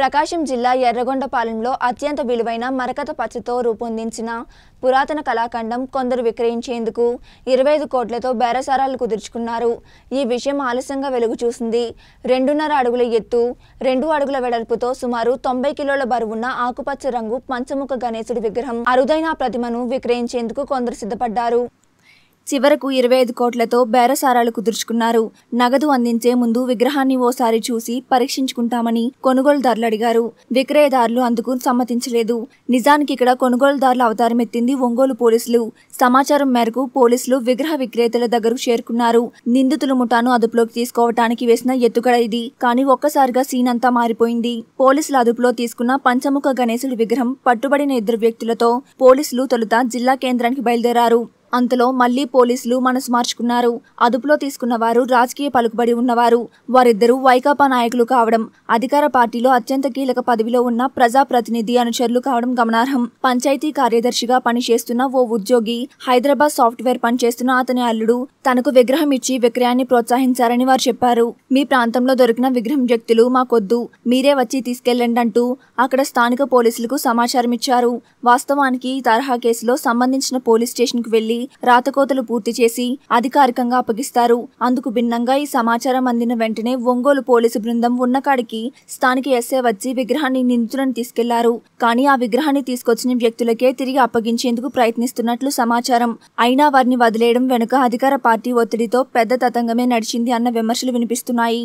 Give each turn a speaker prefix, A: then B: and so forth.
A: ప్రకాశం జిల్లా ఎర్రగొండపాలెంలో అత్యంత విలువైన మరకత పచ్చతో రూపొందించిన పురాతన కళాఖండం కొందరు విక్రయించేందుకు ఇరవై ఐదు కోట్లతో బేరసారాలు కుదుర్చుకున్నారు ఈ విషయం ఆలస్యంగా వెలుగు చూసింది రెండున్నర అడుగుల ఎత్తు రెండు అడుగుల వెడల్పుతో సుమారు తొంభై కిలోల బరువున్న ఆకుపచ్చ రంగు పంచముఖ గణేశుడి విగ్రహం అరుదైన ప్రతిమను విక్రయించేందుకు కొందరు సిద్ధపడ్డారు చివరకు ఇరవై ఐదు కోట్లతో బేరసారాలు కుదుర్చుకున్నారు నగదు అందించే ముందు విగ్రహాన్ని ఓసారి చూసి పరీక్షించుకుంటామని కొనుగోలుదారులు అడిగారు విక్రయదారులు అందుకు సమ్మతించలేదు నిజానికి ఇక్కడ కొనుగోలుదారుల అవతారం ఎత్తింది ఒంగోలు పోలీసులు సమాచారం మేరకు పోలీసులు విగ్రహ విక్రేతల దగ్గరకు చేరుకున్నారు నిందితులు ముఠాను అదుపులోకి తీసుకోవటానికి వేసిన ఎత్తుగడ ఇది కానీ ఒక్కసారిగా సీన్ అంతా మారిపోయింది పోలీసులు అదుపులో తీసుకున్న పంచముఖ గణేశుడి విగ్రహం పట్టుబడిన ఇద్దరు వ్యక్తులతో పోలీసులు తొలుత జిల్లా కేంద్రానికి బయలుదేరారు అంతలో మళ్లీ పోలీసులు మనసు మార్చుకున్నారు అదుపులో తీసుకున్న వారు రాజకీయ పలుకుబడి ఉన్నవారు వారిద్దరూ వైకాపా నాయకులు కావడం అధికార పార్టీలో అత్యంత కీలక పదవిలో ఉన్న ప్రజాప్రతినిధి అనుచరులు కావడం గమనార్హం పంచాయతీ కార్యదర్శిగా పనిచేస్తున్న ఓ ఉద్యోగి హైదరాబాద్ సాఫ్ట్వేర్ పనిచేస్తున్న అతని అల్లుడు తనకు విగ్రహం ఇచ్చి విక్రయాన్ని ప్రోత్సహించారని వారు చెప్పారు మీ ప్రాంతంలో దొరికిన విగ్రహం వ్యక్తులు మాకొద్దు మీరే వచ్చి తీసుకెళ్లండి అంటూ అక్కడ స్థానిక పోలీసులకు సమాచారం ఇచ్చారు వాస్తవానికి ఈ తరహా కేసులో సంబంధించిన పోలీస్ స్టేషన్కు వెళ్లి రాతకోతలు పూర్తి చేసి అధికారికంగా అప్పగిస్తారు అందుకు భిన్నంగా ఈ సమాచారం అందిన వెంటనే ఒంగోలు పోలీసు బృందం ఉన్నకాడికి స్థానిక ఎస్ఏ వచ్చి విగ్రహాన్ని నిందితులను తీసుకెళ్లారు కానీ ఆ విగ్రహాన్ని తీసుకొచ్చిన వ్యక్తులకే తిరిగి అప్పగించేందుకు ప్రయత్నిస్తున్నట్లు సమాచారం అయినా వారిని వదిలేయడం వెనుక అధికార పార్టీ ఒత్తిడితో పెద్ద తతంగమే నడిచింది అన్న విమర్శలు వినిపిస్తున్నాయి